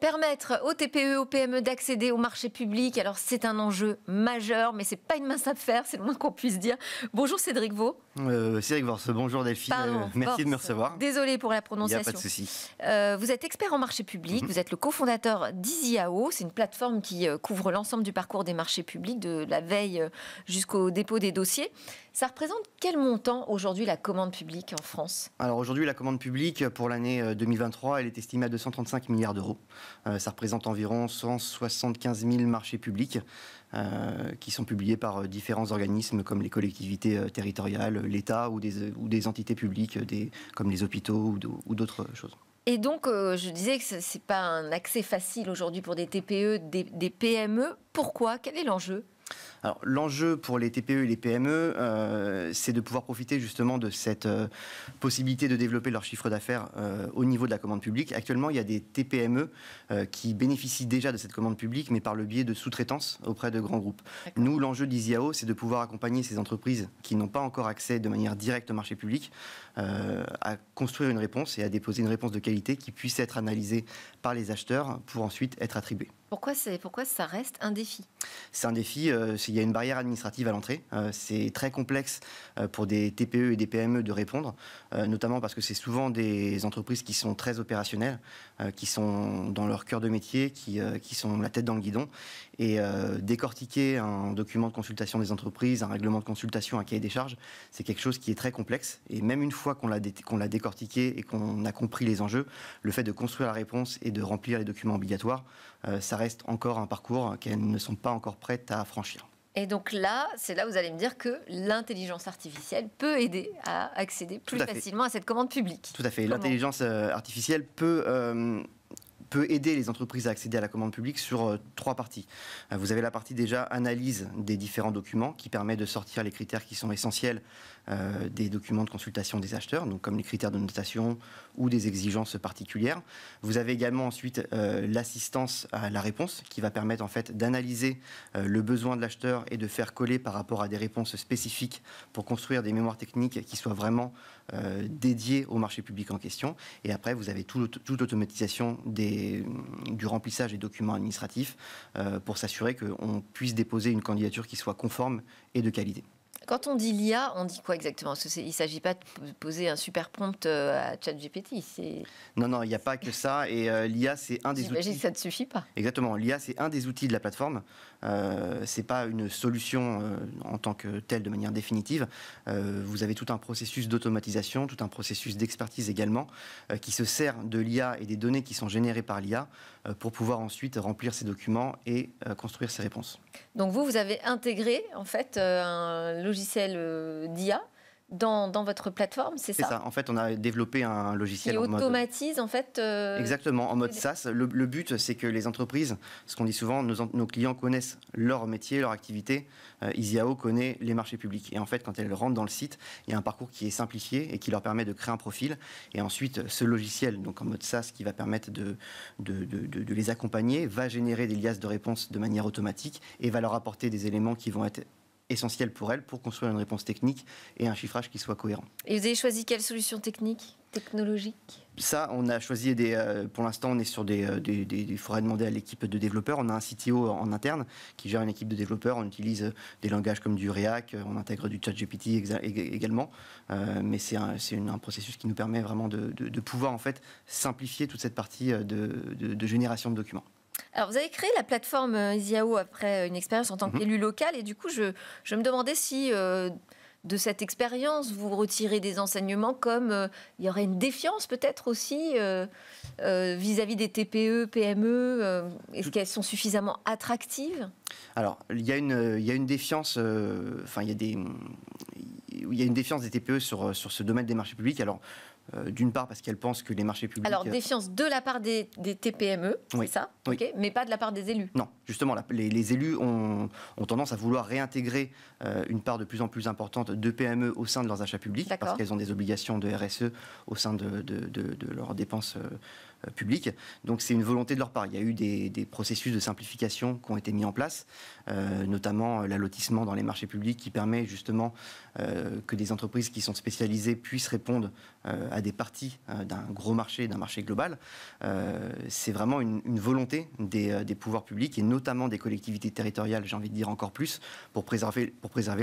Permettre aux TPE, aux PME d'accéder au marché public, alors c'est un enjeu majeur, mais c'est pas une mince affaire, c'est le moins qu'on puisse dire. Bonjour Cédric Vaux. Euh, Cédric Vaux, bonjour Delphine, euh, merci de me recevoir. Désolé pour la prononciation. Il a pas de souci. Euh, vous êtes expert en marché public, mhm. vous êtes le cofondateur d'EasyAO, c'est une plateforme qui couvre l'ensemble du parcours des marchés publics, de la veille jusqu'au dépôt des dossiers. Ça représente quel montant aujourd'hui la commande publique en France Alors aujourd'hui, la commande publique pour l'année 2023, elle est estimée à 235 milliards d'euros. Euh, ça représente environ 175 000 marchés publics euh, qui sont publiés par euh, différents organismes comme les collectivités territoriales, l'État ou des, entités publiques comme les hôpitaux ou d'autres choses. Et donc, je disais que ce n'est pas un accès facile aujourd'hui pour des TPE, des PME. Pourquoi Quel est l'enjeu alors l'enjeu pour les TPE et les PME, euh, c'est de pouvoir profiter justement de cette euh, possibilité de développer leur chiffre d'affaires euh, au niveau de la commande publique. Actuellement, il y a des TPME qui bénéficient déjà de cette commande publique, mais par le biais de sous-traitance auprès de grands groupes. Nous, l'enjeu d'ISIAO, c'est de pouvoir accompagner ces entreprises qui n'ont pas encore accès de manière directe au marché public à construire une réponse et à déposer une réponse de qualité qui puisse être analysée par les acheteurs pour ensuite être attribuée. Pourquoi, pourquoi ça reste un défi C'est un défi, euh, s'il il y a une barrière administrative à l'entrée. Euh, c'est très complexe euh, pour des TPE et des PME de répondre, notamment parce que c'est souvent des entreprises qui sont très opérationnelles, qui sont dans leur cœur de métier, qui, qui sont la tête dans le guidon. Et décortiquer un document de consultation des entreprises, un règlement de consultation, un cahier des charges, c'est quelque chose qui est très complexe. Et même une fois qu'on l'a qu'on l'a décortiqué et qu'on a compris les enjeux, le fait de construire la réponse et de remplir les documents obligatoires, ça reste encore un parcours qu'elles ne sont pas encore prêtes à franchir. Et donc là, c'est là où vous allez me dire que l'intelligence artificielle peut aider à accéder plus facilement à cette commande publique. Tout à fait. L'intelligence euh, artificielle peut euh, peut aider les entreprises à accéder à la commande publique sur euh, trois parties. Euh, vous avez la partie déjà analyse des différents documents qui permet de sortir les critères qui sont essentiels euh, des documents de consultation des acheteurs, donc comme les critères de notation ou des exigences particulières. Vous avez également ensuite l'assistance à la réponse qui va permettre en fait d'analyser le besoin de l'acheteur et de faire coller par rapport à des réponses spécifiques pour construire des mémoires techniques qui soient vraiment euh, dédié au marché public en question. Et après, vous avez toute l'automatisation du remplissage des documents administratifs euh, pour s'assurer qu'on puisse déposer une candidature qui soit conforme et de qualité. Quand on dit l'IA, on dit quoi exactement Il ne s'agit pas de poser un super prompt euh, à ChatGPT. Non, non, il n'y a pas que ça. Et euh, l'IA, c'est un des outils. J'imagine que ça ne suffit pas. Exactement. L'IA, c'est un des outils de la plateforme. Euh, c'est pas une solution euh, en tant que telle de manière définitive. vous avez tout un processus d'automatisation, tout un processus d'expertise également, qui se sert de l'IA et des données qui sont générées par l'IA pour pouvoir ensuite remplir ces documents et construire ces réponses. Donc vous, vous avez intégré en fait un logiciel euh, d'IA dans, dans, votre plateforme, c'est ça C'est ça. En fait, on a développé un logiciel qui en automatise en fait. Euh, Exactement, en mode SaaS. Le, but, c'est que les entreprises, ce qu'on dit souvent, nos, nos, clients connaissent leur métier, leur activité. Euh, Isiao connaît les marchés publics. Et en fait, quand elles rentrent dans le site, il y a un parcours qui est simplifié et qui leur permet de créer un profil. Et ensuite, ce logiciel, donc en mode SaaS, qui va permettre de, de, de, les accompagner, va générer des liasses de réponses de manière automatique et va leur apporter des éléments qui vont être essentiel pour elle pour construire une réponse technique et un chiffrage qui soit cohérent. Et vous avez choisi quelle solution technique technologique Ça, on a choisi des. Euh, pour l'instant, on est sur euh, des. il faudrait demander à l'équipe de développeurs. On a un CTO en interne qui gère une équipe de développeurs. On utilise euh, des langages comme du React, on intègre du ChatGPT également. mais c'est un, processus qui nous permet vraiment de, pouvoir en fait simplifier toute cette partie de génération de documents. Alors, vous avez créé la plateforme euh, Isiao après euh, une expérience en tant qu'élu mhm. local, et du coup, je, me demandais si euh, de cette expérience vous retirez des enseignements comme il y aurait une défiance peut-être aussi vis-à-vis des TPE, PME Est-ce qu'elles sont suffisamment attractives Alors, il y, a une, a une défiance, enfin, il y des y a une défiance des TPE sur, sur ce domaine des marchés publics. Alors, euh, d'une part parce qu'elle pensent que les marchés publics. Alors euh, défiance de la part des, des TPME, c'est ça Mais pas de la part des élus. Non, justement, les, élus ont, tendance à vouloir réintégrer euh, une part de plus en plus importante de PME au sein de leurs achats publics parce qu'elles ont des obligations de RSE au sein de, leurs dépenses. Euh, Donc c'est une volonté de leur part. Il y a eu des, processus de simplification qui ont été mis en place, euh, notamment euh, l'allotissement dans les marchés publics qui permet justement que des entreprises qui sont spécialisées puissent répondre à des parties d'un gros marché, d'un marché global. c'est vraiment une, volonté des, pouvoirs publics et notamment des collectivités territoriales, j'ai envie de dire encore plus, pour préserver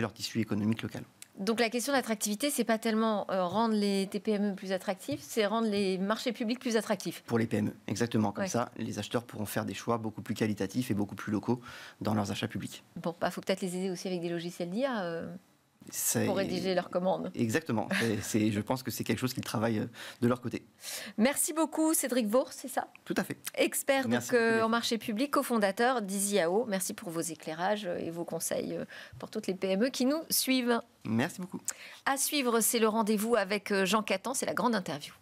leur tissu économique local. Donc la question d'attractivité, c'est pas tellement euh, rendre les TPME plus attractifs, c'est rendre les marchés publics plus attractifs. Pour les PME, exactement. Comme ça, les acheteurs pourront faire des choix beaucoup plus qualitatifs et beaucoup plus locaux dans leurs achats publics. Bon, il bah, faut peut-être les aider aussi avec des logiciels d'IA. Euh pour rédiger leurs commandes. Exactement. c'est, je pense que c'est quelque chose qu'ils travaillent euh, de leur côté. Merci beaucoup, Cédric Vaur, c'est ça Tout à fait. Expert en marché public, cofondateur d'Isiao. Merci pour vos éclairages et vos conseils euh, pour toutes les PME qui nous suivent. Merci beaucoup. À suivre, c'est le rendez-vous avec euh, Jean Catan, c'est la grande interview.